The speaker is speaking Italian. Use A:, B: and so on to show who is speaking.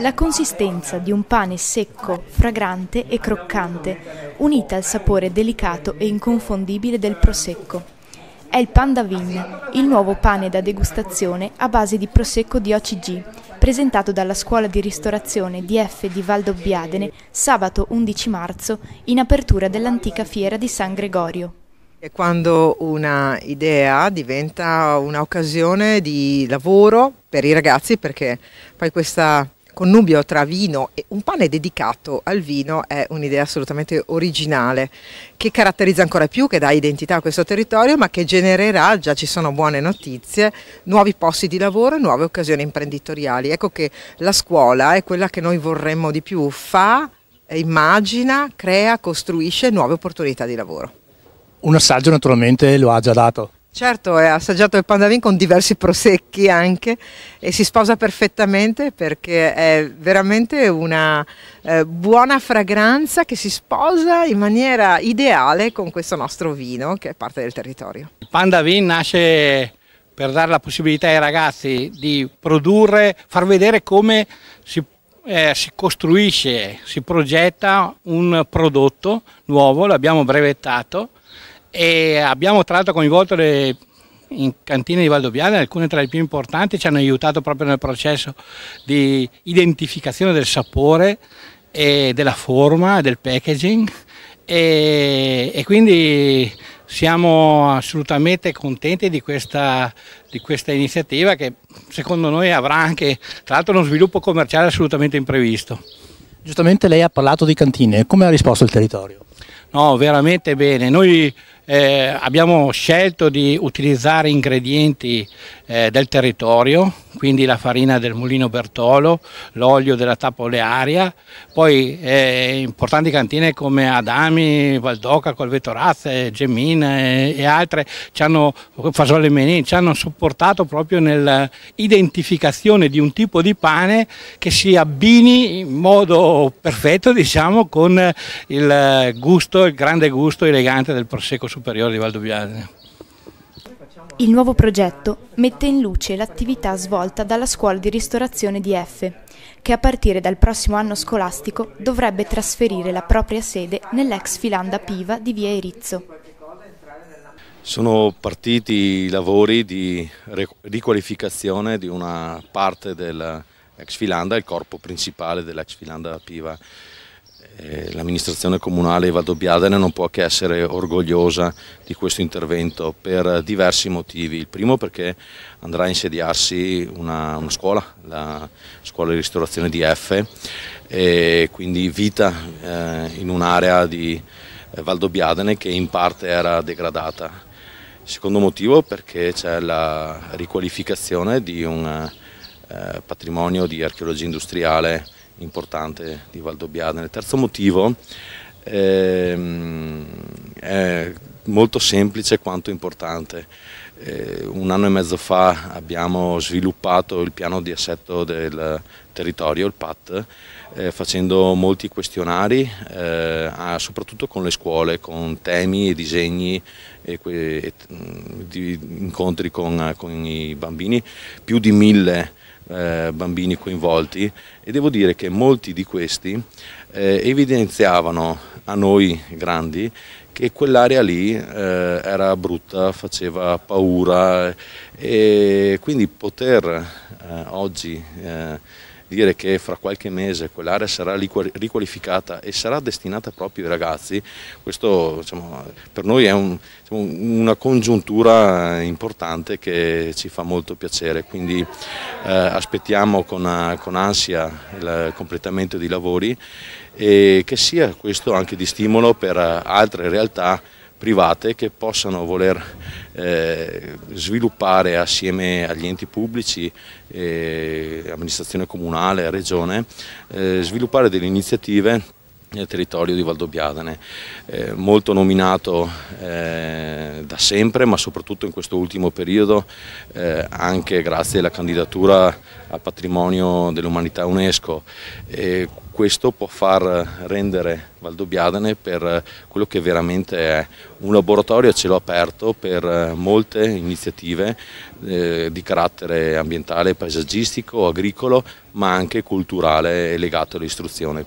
A: La consistenza di un pane secco, fragrante e croccante, unita al sapore delicato e inconfondibile del prosecco. È il Panda Vigna, il nuovo pane da degustazione a base di prosecco di OCG, presentato dalla scuola di ristorazione DF di Valdobbiadene sabato 11 marzo in apertura dell'antica fiera di San Gregorio.
B: È quando una idea diventa un'occasione di lavoro per i ragazzi perché poi questa connubio tra vino e un pane dedicato al vino è un'idea assolutamente originale che caratterizza ancora più, che dà identità a questo territorio, ma che genererà, già ci sono buone notizie, nuovi posti di lavoro e nuove occasioni imprenditoriali. Ecco che la scuola è quella che noi vorremmo di più, fa, immagina, crea, costruisce nuove opportunità di lavoro. Un assaggio naturalmente lo ha già dato. Certo, ha assaggiato il pandavin con diversi prosecchi anche e si sposa perfettamente perché è veramente una eh, buona fragranza che si sposa in maniera ideale con questo nostro vino che è parte del territorio.
C: Il pandavin nasce per dare la possibilità ai ragazzi di produrre, far vedere come si, eh, si costruisce, si progetta un prodotto nuovo, l'abbiamo brevettato e abbiamo tra l'altro coinvolto le in cantine di Valdobbiana, alcune tra le più importanti ci hanno aiutato proprio nel processo di identificazione del sapore e della forma, del packaging e, e quindi siamo assolutamente contenti di questa, di questa, iniziativa che secondo noi avrà anche tra l'altro uno sviluppo commerciale assolutamente imprevisto. Giustamente lei ha parlato di cantine, come ha risposto il territorio? No, veramente bene. Noi eh, abbiamo scelto di utilizzare ingredienti eh, del territorio, quindi la farina del mulino Bertolo, l'olio della tapolearia, poi eh, importanti cantine come Adami, Valdoca, Colvetorazze, eh, Gemina e, eh, e, altre ci hanno, Fasole Menin, ci hanno supportato proprio nell'identificazione di un tipo di pane che si abbini in modo perfetto diciamo, con il gusto, il grande gusto elegante del prosecco Superiore di Valdobbiadene.
A: Il nuovo progetto mette in luce l'attività svolta dalla scuola di ristorazione di F, che a partire dal prossimo anno scolastico dovrebbe trasferire la propria sede nell'ex filanda Piva di via Erizzo.
D: Sono partiti i lavori di riqualificazione di una parte dell'ex filanda, il corpo principale dell'ex filanda Piva eh, l'amministrazione comunale Valdobbiadene non può che essere orgogliosa di questo intervento per diversi motivi. Il primo perché andrà a insediarsi una, una scuola, la scuola di ristorazione di F, e quindi vita eh, in un'area di eh, Valdobbiadene che in parte era degradata. Il Secondo motivo perché c'è la riqualificazione di un eh, patrimonio di archeologia industriale importante di Valdobbiadene. Il terzo motivo ehm, è molto semplice quanto importante. Eh, un anno e mezzo fa abbiamo sviluppato il piano di assetto del territorio, il PAT, eh, facendo molti questionari, eh, soprattutto con le scuole, con temi e disegni e, e mm, di incontri con, con, i bambini, più di mille eh, bambini coinvolti e devo dire che molti di questi eh, evidenziavano a noi grandi che quell'area lì eh, era brutta, faceva paura eh, e quindi poter eh, oggi eh, dire che fra qualche mese quell'area sarà riqualificata e sarà destinata proprio ai ragazzi, questo diciamo, per noi è un, diciamo, una congiuntura importante che ci fa molto piacere, quindi eh, aspettiamo con, con ansia il completamento dei lavori e che sia questo anche di stimolo per altre realtà private che possano voler eh, sviluppare assieme agli enti pubblici, eh, amministrazione comunale, regione, eh, sviluppare delle iniziative nel territorio di Valdobbiadene, eh, molto nominato eh, da sempre ma soprattutto in questo ultimo periodo eh, anche grazie alla candidatura a patrimonio dell'umanità UNESCO. E questo può far rendere Valdobbiadene per quello che veramente è un laboratorio a cielo aperto per molte iniziative eh, di carattere ambientale, paesaggistico, agricolo ma anche culturale e legato all'istruzione.